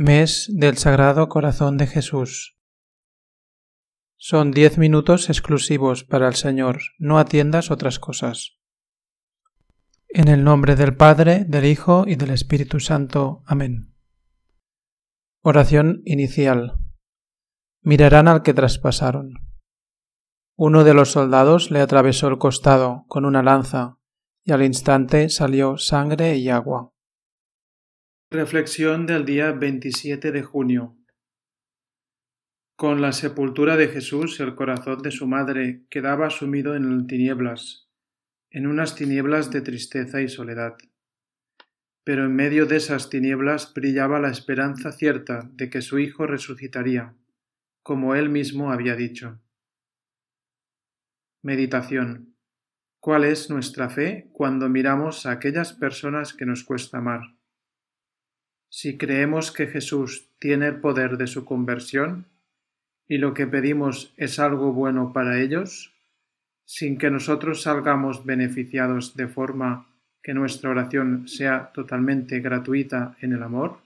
Mes del Sagrado Corazón de Jesús. Son diez minutos exclusivos para el Señor, no atiendas otras cosas. En el nombre del Padre, del Hijo y del Espíritu Santo. Amén. Oración inicial. Mirarán al que traspasaron. Uno de los soldados le atravesó el costado con una lanza, y al instante salió sangre y agua. Reflexión del día 27 de junio. Con la sepultura de Jesús, el corazón de su madre quedaba sumido en tinieblas, en unas tinieblas de tristeza y soledad. Pero en medio de esas tinieblas brillaba la esperanza cierta de que su hijo resucitaría, como él mismo había dicho. Meditación. ¿Cuál es nuestra fe cuando miramos a aquellas personas que nos cuesta amar? Si creemos que Jesús tiene el poder de su conversión y lo que pedimos es algo bueno para ellos, sin que nosotros salgamos beneficiados de forma que nuestra oración sea totalmente gratuita en el amor,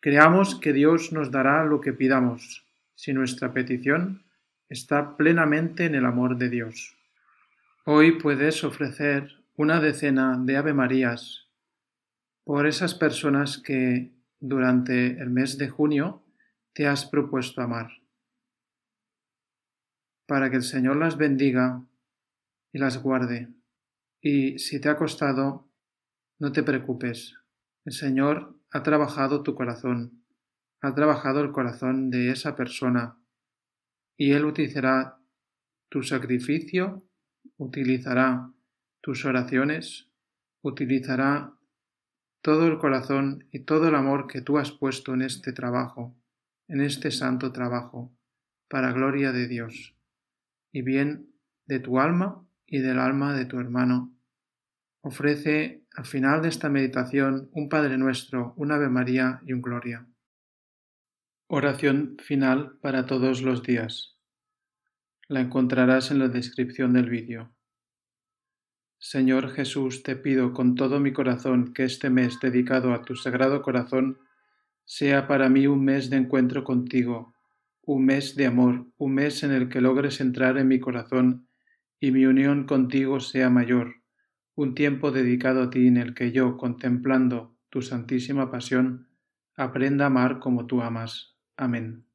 creamos que Dios nos dará lo que pidamos si nuestra petición está plenamente en el amor de Dios. Hoy puedes ofrecer una decena de Ave Marías por esas personas que durante el mes de junio te has propuesto amar, para que el Señor las bendiga y las guarde. Y si te ha costado, no te preocupes. El Señor ha trabajado tu corazón, ha trabajado el corazón de esa persona, y Él utilizará tu sacrificio, utilizará tus oraciones, utilizará todo el corazón y todo el amor que tú has puesto en este trabajo, en este santo trabajo, para gloria de Dios, y bien de tu alma y del alma de tu hermano. Ofrece al final de esta meditación un Padre nuestro, un Ave María y un Gloria. Oración final para todos los días. La encontrarás en la descripción del vídeo. Señor Jesús, te pido con todo mi corazón que este mes dedicado a tu sagrado corazón sea para mí un mes de encuentro contigo, un mes de amor, un mes en el que logres entrar en mi corazón y mi unión contigo sea mayor, un tiempo dedicado a ti en el que yo, contemplando tu santísima pasión, aprenda a amar como tú amas. Amén.